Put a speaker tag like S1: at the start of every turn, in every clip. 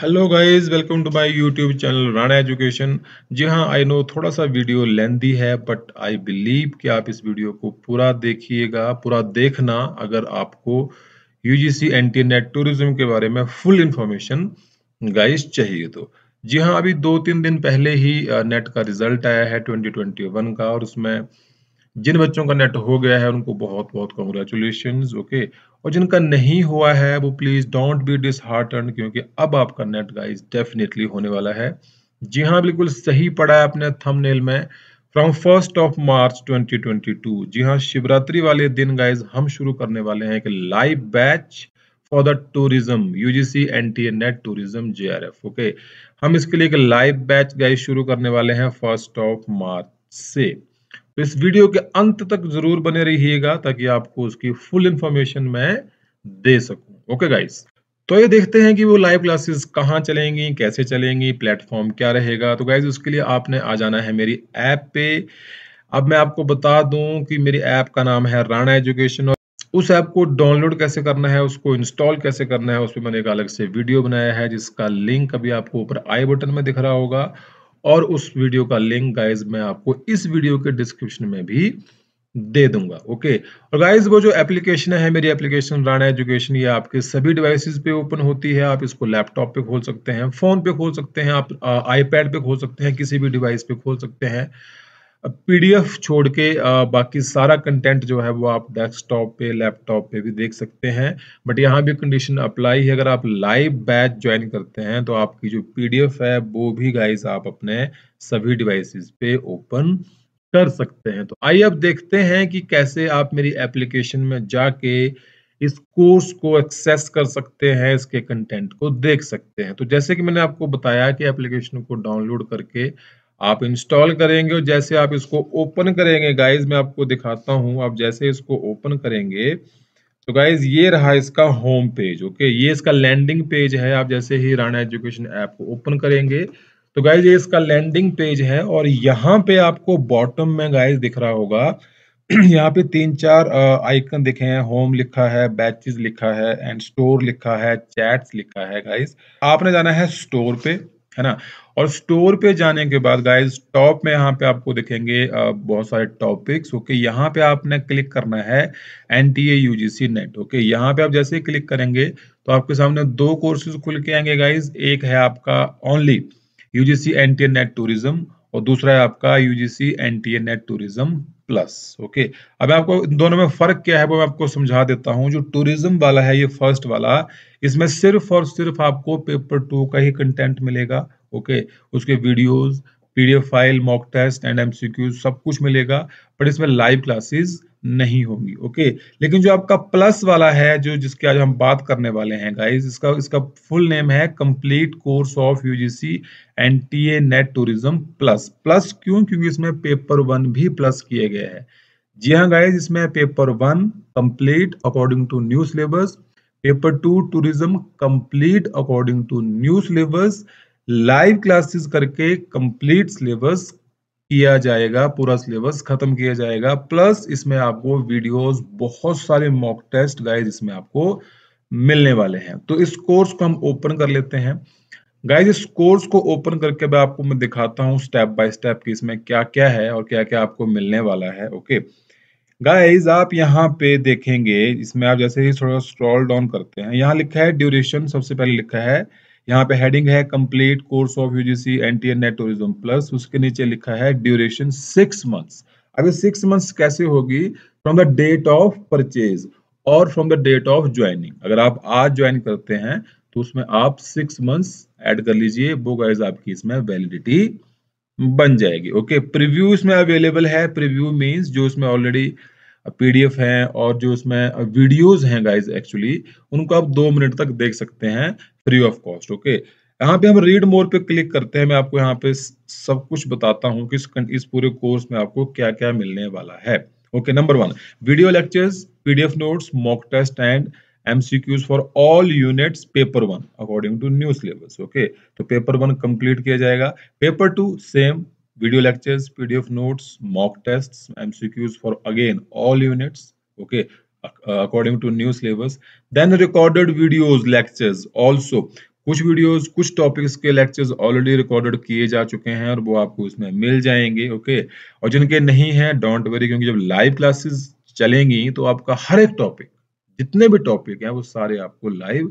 S1: Hello guys welcome to my YouTube channel Rana education जी हाँ I no थोड़ा सा वीडियो लेंदी है बट आई बिलीव कि आप इस वीडियो को पूरा देखिएगा पूरा देखना अगर आपको यूजीसी एंटी नेट टूरिज्म के बारे में फुल इन्फॉर्मेशन गाइस चाहिए तो जी हाँ अभी दो तीन दिन पहले ही नेट का रिजल्ट आया है ट्वेंटी का और उसमें जिन बच्चों का नेट हो गया है उनको बहुत बहुत कॉन्ग्रेचुलेशन ओके okay? और जिनका नहीं हुआ है वो प्लीज़ डोंट बी डिसहार्टन क्योंकि अब आपका नेट गाइस डेफिनेटली होने वाला है जी हाँ बिल्कुल सही पढ़ा है अपने थंबनेल में फ्रॉम फर्स्ट ऑफ मार्च 2022 जी हाँ शिवरात्रि वाले दिन गाइज हम शुरू करने वाले हैं एक live batch for the tourism UGC N T A NET tourism J R F okay हम इसके लिए एक लाइव बैच गाइज शुरू करने वाले हैं फर्स्ट ऑफ मार्च से तो इस वीडियो के अंत तक जरूर बने रहिएगा ताकि आपको उसकी फुल इंफॉर्मेशन मैं दे सकूं ओके गाइस तो ये देखते हैं कि वो लाइव क्लासेस कहाँ चलेंगी कैसे चलेंगी प्लेटफॉर्म क्या रहेगा तो गाइज उसके लिए आपने आ जाना है मेरी ऐप पे अब मैं आपको बता दूं कि मेरी ऐप का नाम है राणा एजुकेशन और उस ऐप को डाउनलोड कैसे करना है उसको इंस्टॉल कैसे करना है उस पर मैंने एक अलग से वीडियो बनाया है जिसका लिंक अभी आपको ऊपर आई बटन में दिख रहा होगा और उस वीडियो का लिंक गाइज मैं आपको इस वीडियो के डिस्क्रिप्शन में भी दे दूंगा ओके और गाइज वो जो एप्लीकेशन है मेरी एप्लीकेशन राणा एजुकेशन ये आपके सभी डिवाइसेस पे ओपन होती है आप इसको लैपटॉप पे खोल सकते हैं फोन पे खोल सकते हैं आप आईपैड पे खोल सकते हैं किसी भी डिवाइस पे खोल सकते हैं पीडीएफ छोड़ के बाकी सारा कंटेंट जो है वो आप डेस्कटॉप पे लैपटॉप पे भी देख सकते हैं बट यहाँ भी कंडीशन अप्लाई है अगर आप लाइव बैच ज्वाइन करते हैं तो आपकी जो पीडीएफ है वो भी गाइस आप अपने सभी डिवाइसेस पे ओपन कर सकते हैं तो आइए अब देखते हैं कि कैसे आप मेरी एप्लीकेशन में जाके इस कोर्स को एक्सेस कर सकते हैं इसके कंटेंट को देख सकते हैं तो जैसे कि मैंने आपको बताया कि एप्लीकेशन को डाउनलोड करके आप इंस्टॉल करेंगे और जैसे आप इसको ओपन करेंगे गाइज मैं आपको दिखाता हूं आप जैसे इसको ओपन करेंगे तो गाइज ये रहा इसका होम पेज ओके ये इसका लैंडिंग पेज है आप जैसे ही राणा एजुकेशन ऐप को ओपन करेंगे तो गाइज ये इसका लैंडिंग पेज है और यहाँ पे आपको बॉटम में गाइज दिख रहा होगा यहाँ पे तीन चार आइकन दिखे हैं होम लिखा है बैचेस लिखा है एंड स्टोर लिखा है चैट्स लिखा है गाइज आपने जाना है स्टोर पे है ना और स्टोर पे जाने के बाद गाइज टॉप में यहाँ पे आपको देखेंगे बहुत सारे टॉपिक्स ओके यहाँ पे आपने क्लिक करना है N T A U G C NET okay यहाँ पे आप जैसे ही क्लिक करेंगे तो आपके सामने दो कोर्सेज खुल के आएंगे गाइज एक है आपका only UGC N T A NET tourism और दूसरा है आपका UGC N T NET tourism plus okay अब आपको इन दोनों में फर्क क्या है वो मैं आपको समझा देता हूँ जो टूरिज्म वाला है ये फर्स्ट वाला इसमें सिर्फ और सिर्फ आपको पेपर टू का ही कंटेंट मिलेगा ओके उसके videos PDF file mock test and MCQ सब कुछ मिलेगा बट इसमें लाइव क्लासेस नहीं होगी ओके लेकिन जो आपका प्लस वाला है जो जिसके आज हम बात करने वाले हैं गाइस इसका इसका फुल नेम है complete course of UGC and NET tourism plus plus क्यों क्योंकि इसमें पेपर वन भी प्लस किए गए हैं जी हाँ गाइज इसमें paper one complete according to new syllabus paper two tourism complete according to new syllabus live classes करके कंप्लीट सिलेबस किया जाएगा पूरा सिलेबस खत्म किया जाएगा प्लस इसमें आपको वीडियोस बहुत सारे मॉक टेस्ट गाइज इसमें आपको मिलने वाले हैं तो इस कोर्स को हम ओपन कर लेते हैं गाइज इस कोर्स को ओपन करके मैं आपको मैं दिखाता हूँ स्टेप बाय स्टेप कि इसमें क्या क्या है और क्या क्या आपको मिलने वाला है ओके गाइज आप यहाँ पे देखेंगे इसमें आप जैसे ही थोड़ा स्क्रॉल डाउन करते हैं यहाँ लिखा है ड्यूरेशन सबसे पहले लिखा है यहाँ पे हेडिंग है complete course of UGC NTA NET tourism plus उसके नीचे लिखा है ड्यूरेशन सिक्स मंथ्स अब ये सिक्स मंथ्स कैसे होगी from the date of purchase और from the date of joining अगर आप आज ज्वाइन करते हैं तो उसमें आप सिक्स मंथ्स एड कर लीजिए वो गाइज आपकी इसमें वैलिडिटी बन जाएगी ओके प्रिव्यू इसमें अवेलेबल है प्रिव्यू मीन्स जो इसमें ऑलरेडी पीडीएफ है और जो उसमें वीडियोस हैं गाइस एक्चुअली उनको आप दो मिनट तक देख सकते हैं फ्री ऑफ कॉस्ट ओके यहाँ पे हम रीड मोर पे क्लिक करते हैं मैं आपको यहाँ पे सब कुछ बताता हूँ कि इस, इस पूरे कोर्स में आपको क्या क्या मिलने वाला है okay number one video lectures PDF notes mock test and MCQs for all units paper one according to new syllabus okay तो paper one complete किया जाएगा paper two same video lectures, PDF notes, mock tests, MCQs for again all units. Okay, according to new syllabus. Then recorded videos, lectures also. कुछ videos कुछ topics के lectures already recorded किए जा चुके हैं और वो आपको उसमें मिल जाएंगे ओके okay? और जिनके नहीं हैं डोंट वरी क्योंकि जब लाइव क्लासेस चलेंगी तो आपका हर एक टॉपिक जितने भी टॉपिक हैं वो सारे आपको लाइव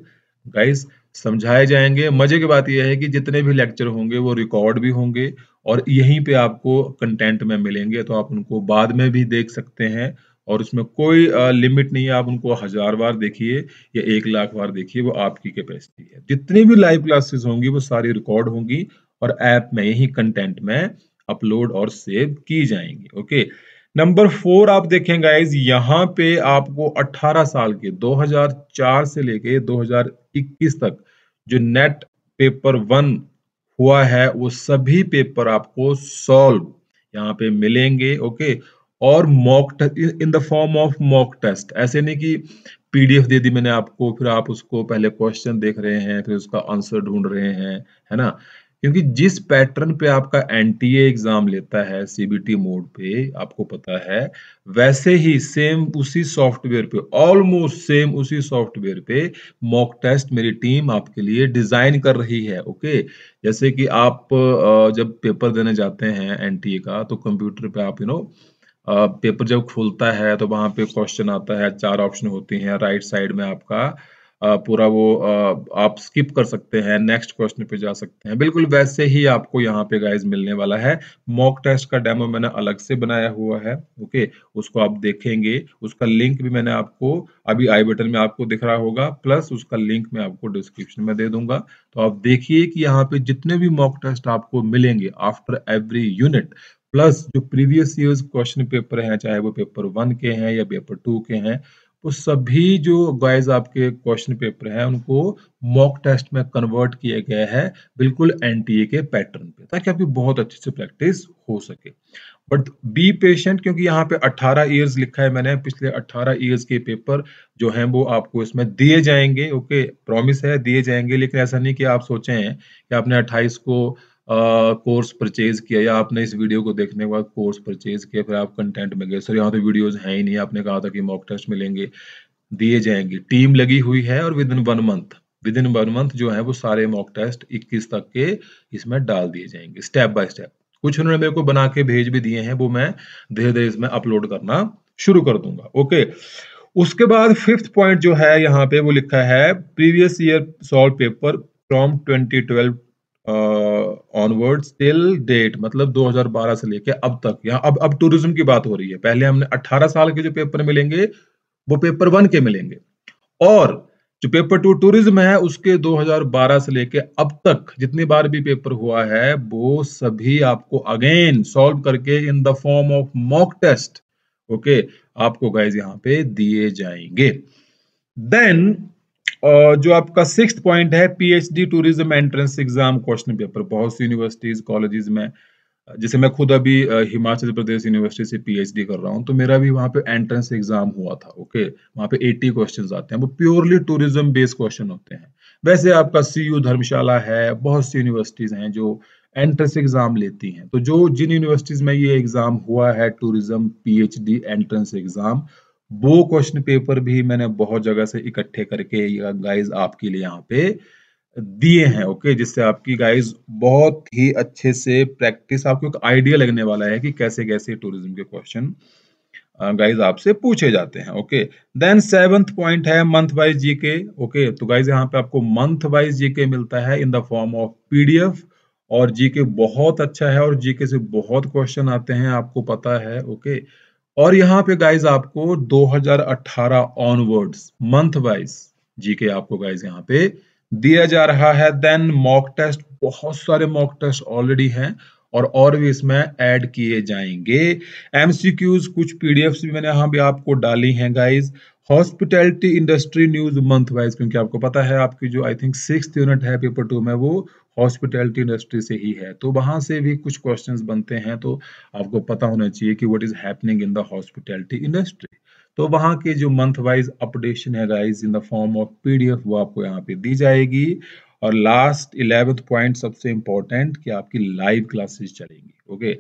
S1: गाइस समझाए जाएंगे मजे की बात यह है कि जितने भी लेक्चर होंगे वो रिकॉर्ड भी होंगे और यहीं पे आपको कंटेंट में मिलेंगे तो आप उनको बाद में भी देख सकते हैं और उसमें कोई लिमिट नहीं है आप उनको हजार बार देखिए या एक लाख बार देखिए वो आपकी कैपेसिटी है जितनी भी लाइव क्लासेस होंगी वो सारी रिकॉर्ड होंगी और ऐप में यही कंटेंट में अपलोड और सेव की जाएंगी ओके नंबर फोर आप देखें गाइज यहाँ पे आपको 18 साल के 2004 से लेके 2021 तक जो नेट पेपर वन हुआ है वो सभी पेपर आपको सॉल्व यहाँ पे मिलेंगे ओके और mock in the form of mock test ऐसे नहीं कि पीडीएफ दे दी मैंने आपको फिर आप उसको पहले क्वेश्चन देख रहे हैं फिर उसका आंसर ढूंढ रहे हैं है ना क्योंकि जिस पैटर्न पे आपका एनटीए एग्जाम लेता है सीबीटी मोड पे आपको पता है वैसे ही सेम उसी सॉफ्टवेयर पे ऑलमोस्ट सेम उसी सॉफ्टवेयर पे मॉक टेस्ट मेरी टीम आपके लिए डिजाइन कर रही है ओके जैसे कि आप जब पेपर देने जाते हैं एनटीए का तो कंप्यूटर पे आप यू नो पेपर जब खुलता है तो वहां पे क्वेश्चन आता है चार ऑप्शन होती हैं राइट साइड में आपका पूरा वो आप स्किप कर सकते हैं नेक्स्ट क्वेश्चन पे जा सकते हैं बिल्कुल वैसे ही आपको यहाँ पे गाइज मिलने वाला है मॉक टेस्ट का डेमो मैंने अलग से बनाया हुआ है ओके उसको आप देखेंगे उसका लिंक भी मैंने आपको अभी आई बटन में आपको दिख रहा होगा प्लस उसका लिंक मैं आपको डिस्क्रिप्शन में दे दूंगा तो आप देखिए कि यहाँ पे जितने भी मॉक टेस्ट आपको मिलेंगे आफ्टर एवरी यूनिट प्लस जो प्रीवियस ईयर क्वेश्चन पेपर हैं चाहे वो पेपर वन के हैं या पेपर टू के हैं तो सभी जो गाइस आपके क्वेश्चन पेपर हैं उनको मॉक टेस्ट में कन्वर्ट किया गया है बिल्कुल एनटीए के पैटर्न पे ताकि आपकी बहुत अच्छे से प्रैक्टिस हो सके बट बी पेशेंट क्योंकि यहाँ पे 18 ईयर्स लिखा है मैंने पिछले 18 ईयर्स के पेपर जो हैं वो आपको इसमें दिए जाएंगे ओके प्रॉमिस है दिए जाएंगे लेकिन ऐसा नहीं कि आप सोचें कि आपने 28 को कोर्स परचेज किया या आपने इस वीडियो को देखने के बाद कोर्स परचेज किया फिर आप कंटेंट में गए सर यहाँ तो वीडियोज हैं ही नहीं आपने कहा था कि मॉक टेस्ट मिलेंगे दिए जाएंगे टीम लगी हुई है और within one month within one month जो है वो सारे मॉक टेस्ट 21 तक के इसमें डाल दिए जाएंगे स्टेप बाय स्टेप कुछ उन्होंने मेरे को बना के भेज भी दिए हैं वो मैं धीरे धीरे इसमें अपलोड करना शुरू कर दूंगा ओके उसके बाद फिफ्थ पॉइंट जो है यहाँ पे वो लिखा है previous year solve paper from 2012 onward till date मतलब 2012 से लेके अब तक यहाँ अब अब टूरिज्म की बात हो रही है पहले हमने 18 साल के जो पेपर मिलेंगे वो पेपर वन के मिलेंगे और जो पेपर टू टूरिज्म है उसके 2012 से लेके अब तक जितनी बार भी पेपर हुआ है वो सभी आपको अगेन सॉल्व करके in the form of mock test okay आपको गाइज यहाँ पे दिए जाएंगे देन और जो आपका सिक्स पॉइंट है PhD tourism entrance exam question paper बहुत सी यूनिवर्सिटीज कॉलेजेस में जैसे मैं खुद अभी हिमाचल प्रदेश यूनिवर्सिटी से पीएचडी कर रहा हूँ तो मेरा भी वहाँ पे एंट्रेंस एग्जाम हुआ था ओके वहाँ पे 80 क्वेश्चन आते हैं वो प्योरली टूरिज्म बेस्ड क्वेश्चन होते हैं वैसे आपका यू धर्मशाला है बहुत सी यूनिवर्सिटीज हैं जो एंट्रेंस एग्जाम लेती हैं तो जो जिन यूनिवर्सिटीज में ये एग्जाम हुआ है टूरिज्म पी एंट्रेंस एग्जाम वो क्वेश्चन पेपर भी मैंने बहुत जगह से इकट्ठे करके गाइज आपके लिए यहाँ पे दिए हैं ओके जिससे आपकी गाइज बहुत ही अच्छे से प्रैक्टिस आपको एक आइडिया लगने वाला है कि कैसे कैसे टूरिज्म के क्वेश्चन गाइज आपसे पूछे जाते हैं ओके देन सेवंथ पॉइंट है मंथ वाइज जीके ओके तो गाइज यहाँ पे आपको मंथ वाइज जीके मिलता है in the form of PDF और जीके बहुत अच्छा है और जीके से बहुत क्वेश्चन आते हैं आपको पता है ओके okay? और यहाँ पे गाइज आपको 2018 ऑनवर्ड्स मंथ वाइज जीके आपको गाइज यहाँ पे दिया जा रहा है देन मॉक टेस्ट बहुत सारे मॉक टेस्ट ऑलरेडी हैं और और भी इसमें ऐड किए जाएंगे एमसीक्यूज कुछ पीडीएफ्स भी मैंने यहाँ भी आपको डाली हैं guys hospitality industry news month wise क्योंकि आपको पता है आपकी जो आई थिंक सिक्स यूनिट है पेपर टू में वो हॉस्पिटैलिटी इंडस्ट्री से ही है तो वहां से भी कुछ क्वेश्चन बनते हैं तो आपको पता होना चाहिए कि what is happening in the hospitality industry तो वहां के जो मंथ वाइज अपडेशन है rise in the form of PDF वो आपको यहाँ पे दी जाएगी और लास्ट इलेवेंथ पॉइंट सबसे इंपॉर्टेंट कि आपकी लाइव क्लासेस चलेंगी ओके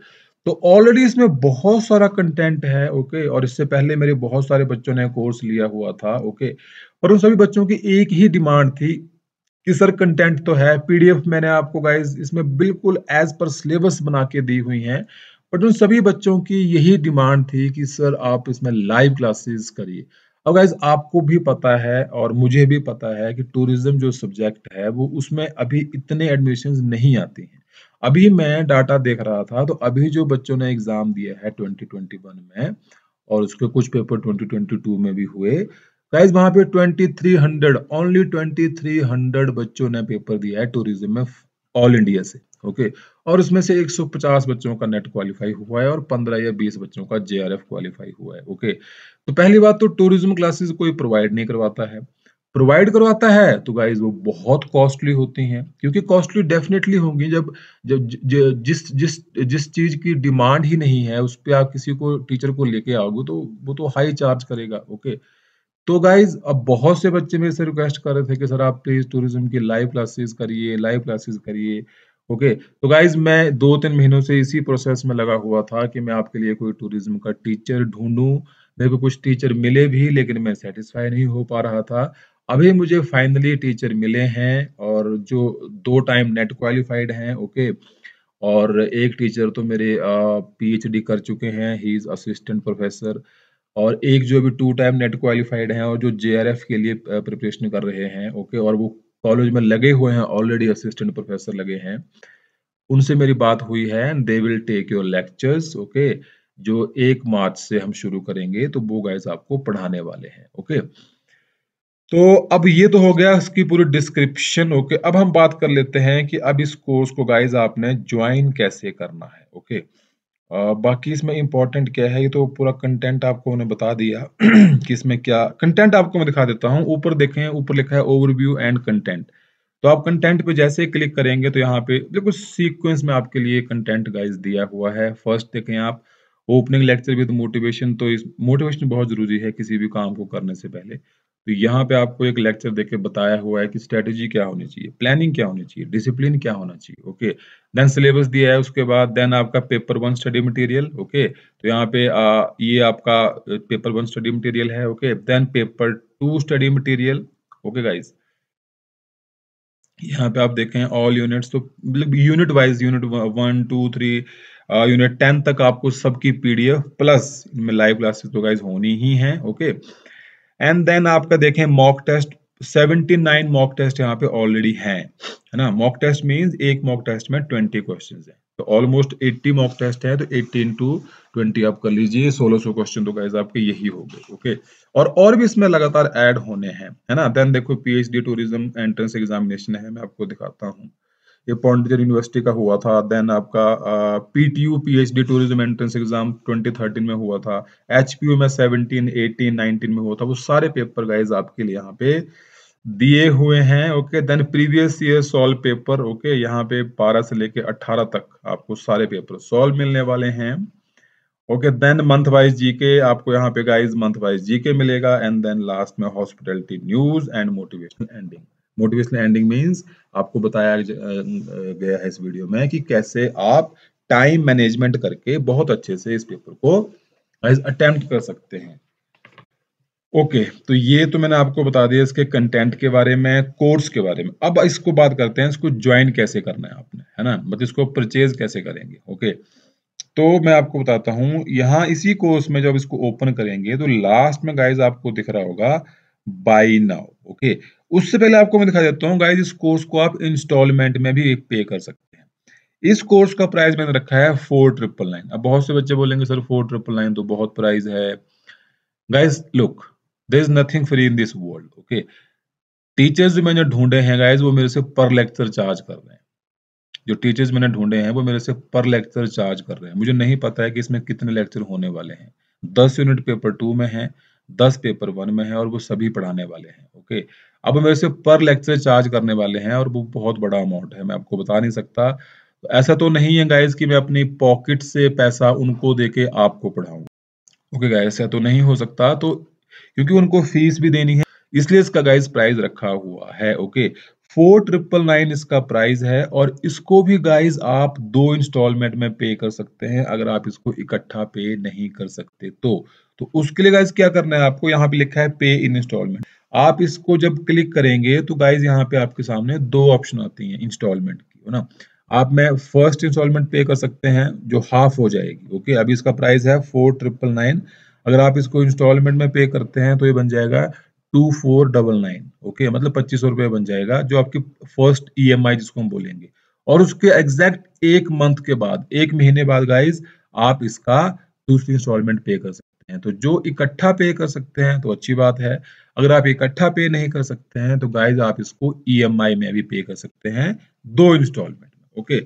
S1: तो ऑलरेडी इसमें बहुत सारा कंटेंट है ओके और इससे पहले मेरे बहुत सारे बच्चों ने कोर्स लिया हुआ था ओके पर उन सभी बच्चों की एक ही डिमांड थी कि सर कंटेंट तो है पीडीएफ मैंने आपको गाइज इसमें बिल्कुल एज पर सिलेबस बना के दी हुई हैं बट उन सभी बच्चों की यही डिमांड थी कि सर आप इसमें लाइव क्लासेस करिए अब गाइज आपको भी पता है और मुझे भी पता है कि टूरिज्म जो सब्जेक्ट है वो उसमें अभी इतने एडमिशन नहीं आती हैं अभी मैं डाटा देख रहा था तो अभी जो बच्चों ने एग्जाम दिया है 2021 में और उसके कुछ पेपर 2022 में भी हुए गाइज वहां पे 2300 ओनली 2300 बच्चों ने पेपर दिया है टूरिज्म में ऑल इंडिया से ओके okay? और उसमें से 150 बच्चों का नेट क्वालिफाई हुआ है और 15 या 20 बच्चों का जे क्वालिफाई हुआ है ओके okay? तो पहली बात तो टूरिज्म क्लासेस कोई प्रोवाइड नहीं करवाता है प्रोवाइड करवाता है तो गाइज वो बहुत कॉस्टली होती हैं क्योंकि कॉस्टली डेफिनेटली होंगी जब जब ज, ज, जिस जिस जिस चीज की डिमांड ही नहीं है उस पर आप किसी को टीचर को लेके आओगे तो वो तो हाई चार्ज करेगा ओके okay? तो गाइज अब बहुत से बच्चे मेरे से रिक्वेस्ट कर रहे थे कि सर आप प्लीज टूरिज्म की लाइव क्लासेस करिए लाइव क्लासेस करिए ओके तो गाइज मैं दो तीन महीनों से इसी प्रोसेस में लगा हुआ था कि मैं आपके लिए कोई टूरिज्म का टीचर ढूंढूं मेरे को कुछ टीचर मिले भी लेकिन मैं सेटिस्फाई नहीं हो पा रहा था अभी मुझे फाइनली टीचर मिले हैं और जो दो टाइम नेट क्वालिफाइड हैं ओके और एक टीचर तो मेरे पीएचडी कर चुके हैं ही इज असिस्टेंट प्रोफेसर और एक जो अभी टू टाइम नेट क्वालिफाइड हैं और जो जे के लिए प्रिपरेशन कर रहे हैं ओके और वो कॉलेज में लगे हुए हैं ऑलरेडी असिस्टेंट प्रोफेसर लगे हैं उनसे मेरी बात हुई है they will take your lectures okay जो एक मार्च से हम शुरू करेंगे तो वो गाइज आपको पढ़ाने वाले हैं ओके तो अब ये तो हो गया इसकी पूरी डिस्क्रिप्शन ओके अब हम बात कर लेते हैं कि अब इस कोर्स को गाइज आपने ज्वाइन कैसे करना है ओके बाकी इसमें इम्पोर्टेंट क्या है ये तो पूरा कंटेंट आपको उन्हें बता दिया कि इसमें क्या कंटेंट आपको मैं दिखा देता हूँ ऊपर देखें ऊपर लिखा है ओवरव्यू एंड कंटेंट तो आप कंटेंट पे जैसे ही क्लिक करेंगे तो यहाँ पे देखो सीक्वेंस में आपके लिए कंटेंट गाइज दिया हुआ है फर्स्ट देखें आप ओपनिंग लेक्चर विद मोटिवेशन तो इस मोटिवेशन बहुत जरूरी है किसी भी काम को करने से पहले तो यहाँ पे आपको एक लेक्चर देके बताया हुआ है कि स्ट्रेटेजी क्या होनी चाहिए प्लानिंग क्या होनी चाहिए डिसिप्लिन क्या होना चाहिए ओके देन सिलेबस दिया है उसके बाद देन आपका paper one study material okay तो यहाँ पे आ, ये आपका पेपर वन स्टडी मटेरियल है okay then paper two study material okay guys यहाँ पे आप देखें ऑल यूनिट्स तो मतलब unit wise unit one two three unit ten तक आपको सबकी पीडीएफ प्लस इनमें लाइव क्लासेस तो गाइज होनी ही है ओके okay? एंड देन आपका देखें मॉक टेस्ट 79 मॉक टेस्ट यहाँ पे ऑलरेडी हैं है ना मॉक टेस्ट मींस एक मॉक टेस्ट में 20 क्वेश्चंस हैं तो ऑलमोस्ट 80 मॉक टेस्ट है तो 18 टू ट्वेंटी आप कर लीजिए 1600 क्वेश्चन तो गाइज आपके यही हो गए ओके और और भी इसमें लगातार ऐड होने हैं है ना देन देखो पीएचडी टूरिज्म एंट्रेंस एग्जामिनेशन है मैं आपको दिखाता हूँ ये पॉन्डिचर यूनिवर्सिटी का हुआ था देन आपका PTU D tourism entrance exam thirteen में हुआ था यू में सेवनटीन एटीन नाइनटीन में हुआ था वो सारे पेपर गाइज आपके लिए यहाँ पे दिए हुए हैं okay then previous year solve paper okay यहाँ पे बारह से लेके अठारह तक आपको सारे पेपर सॉल्व मिलने वाले हैं okay then month wise GK आपको यहाँ पे गाइज मंथ वाइज जीके मिलेगा एंड देन लास्ट में hospitality news and motivational ending motivational ending means आपको बताया गया है इस वीडियो में कि कैसे आप टाइम मैनेजमेंट करके बहुत अच्छे से इस पेपर को अटेम्प्ट कर सकते हैं ओके okay, तो ये तो मैंने आपको बता दिया इसके कंटेंट के बारे में कोर्स के बारे में अब इसको बात करते हैं इसको ज्वाइन कैसे करना है आपने है ना मतलब इसको परचेज कैसे करेंगे ओके okay, तो मैं आपको बताता हूं यहां इसी कोर्स में जब इसको ओपन करेंगे तो लास्ट में गाइज आपको दिख रहा होगा बाई नाउ ओके okay, उससे पहले आपको मैं दिखा देता हूँ गाइज इस कोर्स को आप इंस्टॉलमेंट में भी पे कर सकते हैं इस कोर्स का प्राइस मैंने रखा है फोर ट्रिपल नाइन अब बहुत से बच्चे बोलेंगे सर फोर ट्रिपल नाइन तो बहुत प्राइस है guys look there is nothing free in this world okay teachers जो मैंने ढूंढे हैं गाइज वो मेरे से पर लेक्चर चार्ज कर रहे हैं जो टीचर्स मैंने ढूंढे हैं वो मेरे से पर लेक्चर चार्ज कर रहे हैं मुझे नहीं पता है कि इसमें कितने लेक्चर होने वाले हैं दस यूनिट पेपर टू में है दस पेपर वन में है और वो सभी पढ़ाने वाले हैं ओके अब हम वैसे पर लेक्चर चार्ज करने वाले हैं और वो बहुत बड़ा अमाउंट है मैं आपको बता नहीं सकता ऐसा तो नहीं है गाइज कि मैं अपनी पॉकेट से पैसा उनको दे के आपको पढ़ाऊंगा ओके गाइज ऐसा तो नहीं हो सकता तो क्योंकि उनको फीस भी देनी है इसलिए इसका गाइज प्राइस रखा हुआ है ओके फोर ट्रिपल नाइन इसका प्राइस है और इसको भी गाइज आप दो इंस्टॉलमेंट में पे कर सकते हैं अगर आप इसको इकट्ठा पे नहीं कर सकते तो तो उसके लिए गाइज क्या करना है आपको यहाँ पे लिखा है पे इन इंस्टॉलमेंट आप इसको जब क्लिक करेंगे तो गाइज यहाँ पे आपके सामने दो ऑप्शन आती हैं इंस्टॉलमेंट की है ना आप मैं फर्स्ट इंस्टॉलमेंट पे कर सकते हैं जो हाफ हो जाएगी ओके अभी इसका प्राइस है फोर ट्रिपल नाइन अगर आप इसको इंस्टॉलमेंट में पे करते हैं तो ये बन जाएगा two four double nine okay मतलब पच्चीस सौ रुपये बन जाएगा जो आपकी फर्स्ट ई e जिसको हम बोलेंगे और उसके एग्जैक्ट एक मंथ के बाद एक महीने बाद गाइज आप इसका दूसरी इंस्टॉलमेंट पे कर सकते सकते हैं तो जो इकट्ठा पे कर सकते हैं तो अच्छी बात है अगर आप इकट्ठा पे नहीं कर सकते हैं तो गाइज आप इसको ई e में भी पे कर सकते हैं दो इंस्टॉलमेंट में ओके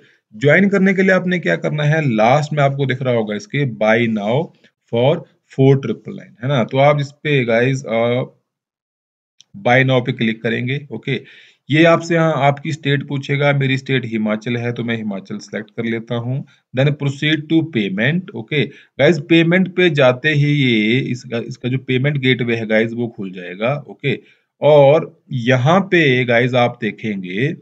S1: ज्वाइन करने के लिए आपने क्या करना है लास्ट में आपको दिख रहा होगा इसके buy now for four triple nine है ना तो आप इस पे गाइज बाई नाउ पे क्लिक करेंगे ओके ये आपसे यहाँ आपकी स्टेट पूछेगा मेरी स्टेट हिमाचल है तो मैं हिमाचल सेलेक्ट कर लेता हूँ then proceed to payment okay guys payment पे जाते ही ये इसका इसका जो पेमेंट गेटवे है गाइज वो खुल जाएगा ओके okay? और यहाँ पे गाइज आप देखेंगे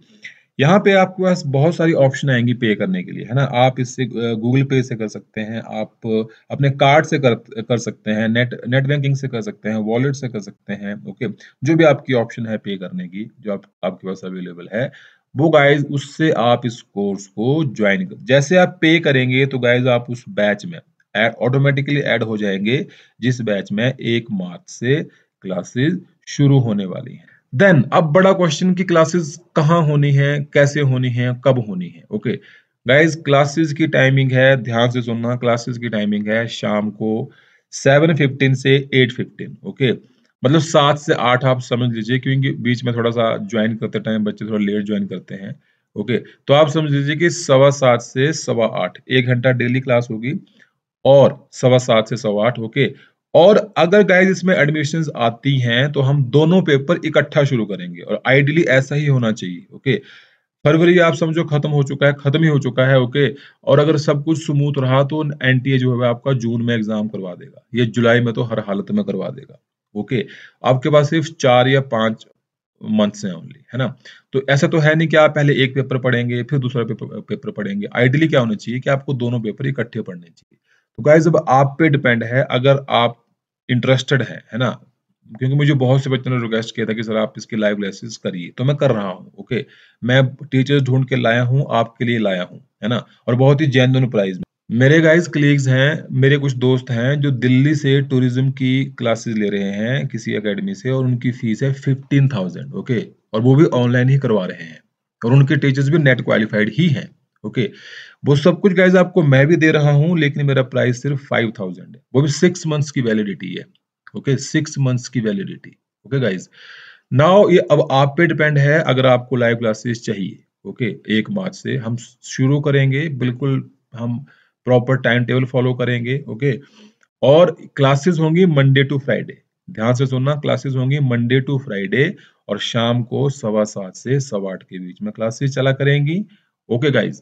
S1: यहाँ पे आपके पास बहुत सारी ऑप्शन आएंगी पे करने के लिए है ना आप इससे गूगल पे से कर सकते हैं आप अपने कार्ड से कर कर सकते हैं नेट नेट बैंकिंग से कर सकते हैं वॉलेट से कर सकते हैं ओके जो भी आपकी ऑप्शन है पे करने की जो आप आपके पास अवेलेबल है वो गाइज उससे आप इस कोर्स को ज्वाइन कर जैसे आप पे करेंगे तो गाइज आप उस बैच में ऑटोमेटिकली एड हो जाएंगे जिस बैच में एक मार्च से क्लासेज शुरू होने वाली हैं देन अब बड़ा क्वेश्चन की क्लासेस कहाँ होनी है कैसे होनी है कब होनी है ओके गाइज क्लासेस की टाइमिंग है ध्यान से सुनना क्लासेस की टाइमिंग है शाम को सेवन फिफ्टीन से एट फिफ्टीन ओके मतलब सात से आठ आप समझ लीजिए क्योंकि बीच में थोड़ा सा ज्वाइन करते टाइम बच्चे थोड़ा लेट ज्वाइन करते हैं ओके तो आप समझ लीजिए कि सवा सात से सवा आठ एक घंटा डेली क्लास होगी और सवा सात से सवा आठ ओके और अगर गाइज इसमें एडमिशन आती हैं तो हम दोनों पेपर इकट्ठा शुरू करेंगे और आइडियली ऐसा ही होना चाहिए ओके फरवरी आप समझो खत्म हो चुका है खत्म ही हो चुका है ओके और अगर सब कुछ स्मूथ रहा तो ए जो है आपका जून में एग्जाम करवा देगा ये जुलाई में तो हर हालत में करवा देगा ओके आपके पास सिर्फ चार या पांच मंथ्स हैं ओनली है ना तो ऐसा तो है नहीं कि आप पहले एक पेपर पढ़ेंगे फिर दूसरा पेपर पेपर पढ़ेंगे आइडियली क्या होना चाहिए कि आपको दोनों पेपर इकट्ठे पढ़ने चाहिए तो गाइज अब आप पे डिपेंड है अगर आप इंटरेस्टेड है, है ना क्योंकि मुझे बहुत से बच्चों ने रिक्वेस्ट किया था कि सर आप इसकी लाइव क्लासेस करिए तो मैं कर रहा हूँ ओके मैं टीचर्स ढूंढ के लाया हूँ आपके लिए लाया हूँ है ना और बहुत ही जैन प्राइज में मेरे गाइज क्लीग्स हैं मेरे कुछ दोस्त हैं जो दिल्ली से टूरिज्म की क्लासेस ले रहे हैं किसी अकेडमी से और उनकी फीस है फिफ्टीन थाउजेंड ओके और वो भी ऑनलाइन ही करवा रहे हैं और उनके टीचर्स भी नेट क्वालिफाइड ही हैं ओके वो सब कुछ गाइज आपको मैं भी दे रहा हूँ लेकिन मेरा प्राइस सिर्फ फाइव थाउजेंड है वो भी सिक्स मंथ्स की वैलिडिटी है ओके सिक्स मंथ्स की वैलिडिटी ओके गाइज नाउ ये अब आप पे डिपेंड है अगर आपको लाइव क्लासेस चाहिए ओके okay, एक मार्च से हम शुरू करेंगे बिल्कुल हम प्रॉपर टाइम टेबल फॉलो करेंगे ओके okay? और क्लासेस होंगी मंडे टू फ्राइडे ध्यान से सुनना क्लासेस होंगी मंडे टू फ्राइडे और शाम को सवा सात से सवा आठ के बीच में क्लासेस चला करेंगी okay okay guys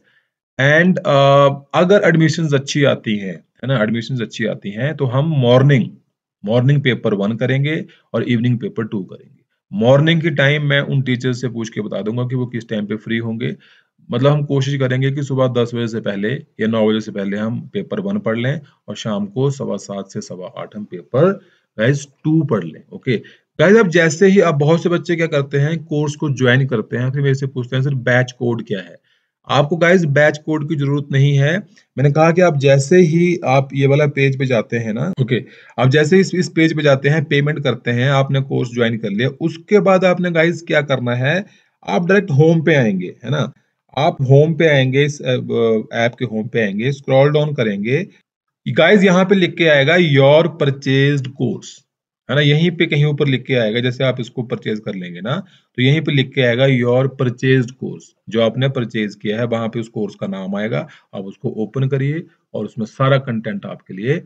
S1: and uh, अगर एडमिशन अच्छी आती है है ना एडमिशन अच्छी आती हैं तो हम मॉर्निंग मॉर्निंग पेपर वन करेंगे और इवनिंग पेपर टू करेंगे मॉर्निंग के टाइम मैं उन टीचर से पूछ के बता दूंगा कि वो किस टाइम पे फ्री होंगे मतलब हम कोशिश करेंगे कि सुबह दस बजे से पहले या नौ बजे से पहले हम पेपर वन पढ़ लें और शाम को सवा सात से सवा आठ हम पेपर गाइज टू पढ़ लें ओके गाइज अब जैसे ही अब बहुत से बच्चे क्या करते हैं कोर्स को ज्वाइन करते हैं फिर मेरे से पूछते हैं सर बैच कोड क्या है आपको गाइज बैच कोड की जरूरत नहीं है मैंने कहा कि आप जैसे ही आप ये वाला पेज पे जाते हैं ना ओके आप जैसे ही इस, इस पेज पे जाते हैं पेमेंट करते हैं आपने कोर्स ज्वाइन कर लिया उसके बाद आपने गाइज क्या करना है आप डायरेक्ट होम पे आएंगे है ना आप होम पे आएंगे इस ऐप के होम पे आएंगे स्क्रॉल डाउन करेंगे गाइज यहाँ पे लिख के आएगा योर परचेज कोर्स है ना यहीं पे कहीं ऊपर लिख के आएगा जैसे आप इसको परचेज कर लेंगे ना तो यहीं पे लिख के आएगा योर परचेज कोर्स जो आपने परचेज किया है वहां पे उस कोर्स का नाम आएगा आप उसको ओपन करिए और उसमें सारा कंटेंट आपके लिए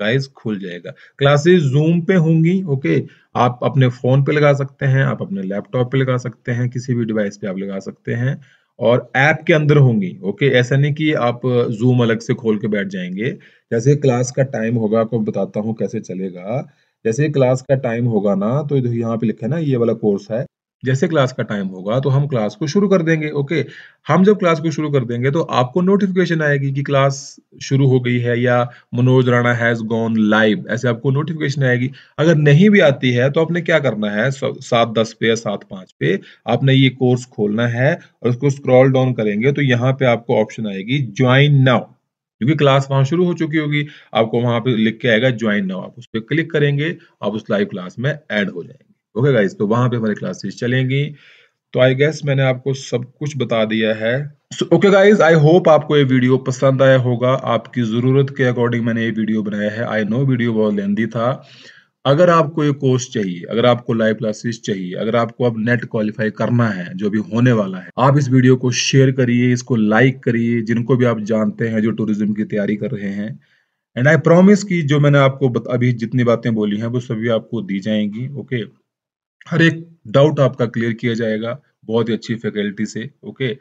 S1: गाइस खुल जाएगा क्लासेस जूम पे होंगी ओके आप अपने फोन पे लगा सकते हैं आप अपने लैपटॉप पे लगा सकते हैं किसी भी डिवाइस पे आप लगा सकते हैं और ऐप के अंदर होंगी ओके ऐसा नहीं कि आप जूम अलग से खोल के बैठ जाएंगे जैसे क्लास का टाइम होगा आपको बताता हूँ कैसे चलेगा जैसे क्लास का टाइम होगा ना तो यहाँ पे लिखा है ना ये वाला कोर्स है जैसे क्लास का टाइम होगा तो हम क्लास को शुरू कर देंगे ओके हम जब क्लास को शुरू कर देंगे तो आपको नोटिफिकेशन आएगी कि क्लास शुरू हो गई है या Manoj Rana has gone live ऐसे आपको नोटिफिकेशन आएगी अगर नहीं भी आती है तो आपने क्या करना है सात दस पे या सात पांच पे आपने ये कोर्स खोलना है और उसको स्क्रॉल डाउन करेंगे तो यहाँ पे आपको ऑप्शन आएगी ज्वाइन नाउ क्योंकि क्लास वहां शुरू हो चुकी होगी आपको वहां पे लिख के आएगा ज्वाइन नाउ आप उस पर क्लिक करेंगे आप उस लाइव क्लास में ऐड हो जाएंगे ओके गाइज तो वहां पे हमारी क्लासेस चलेंगी तो आई गेस मैंने आपको सब कुछ बता दिया है ओके गाइज आई होप आपको ये वीडियो पसंद आया होगा आपकी जरूरत के अकॉर्डिंग मैंने ये वीडियो बनाया है आई नो वीडियो बहुत लेंदी था अगर आपको ये कोर्स चाहिए अगर आपको लाइव क्लासेस चाहिए अगर आपको अब नेट क्वालिफाई करना है जो भी होने वाला है आप इस वीडियो को शेयर करिए इसको लाइक करिए जिनको भी आप जानते हैं जो टूरिज्म की तैयारी कर रहे हैं एंड आई प्रोमिस कि जो मैंने आपको अभी जितनी बातें बोली हैं वो सभी आपको दी जाएंगी ओके हर एक डाउट आपका क्लियर किया जाएगा बहुत ही अच्छी फैकल्टी से ओके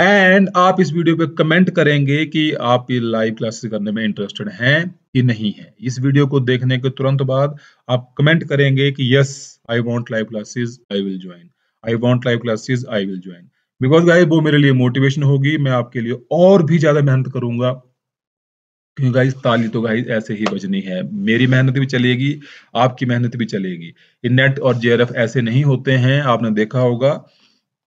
S1: एंड आप इस वीडियो पे कमेंट करेंगे कि आप ये लाइव क्लासेस करने में इंटरेस्टेड हैं कि नहीं है इस वीडियो को देखने के तुरंत बाद आप कमेंट करेंगे कि yes I want live classes I will join I want live classes I will join because guys वो मेरे लिए मोटिवेशन होगी मैं आपके लिए और भी ज्यादा मेहनत करूंगा क्योंकि गाइज ताली तो गाइज ऐसे ही बजनी है मेरी मेहनत भी चलेगी आपकी मेहनत भी चलेगी नेट और जे ऐसे नहीं होते हैं आपने देखा होगा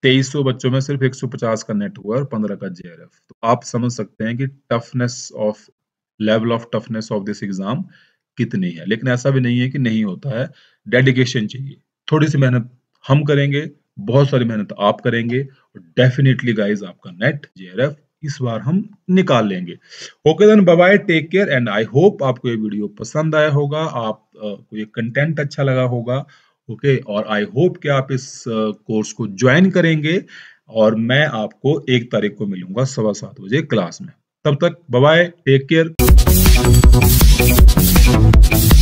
S1: तेईस सौ बच्चों में सिर्फ 150 का नेट हुआ और 15 का जे तो आप समझ सकते हैं कि toughness of level of toughness of this exam कितनी है लेकिन ऐसा भी नहीं है कि नहीं होता है डेडिकेशन चाहिए थोड़ी सी मेहनत हम करेंगे बहुत सारी मेहनत आप करेंगे और डेफिनेटली गाइज आपका नेट जे इस बार हम निकाल लेंगे ओके then bye take care and I hope आपको ये वीडियो पसंद आया होगा आप को ये कंटेंट अच्छा लगा होगा ओके okay? और आई होप कि आप इस कोर्स को ज्वाइन करेंगे और मैं आपको एक तारीख को मिलूंगा सवा सात बजे क्लास में तब तक बाय टेक केयर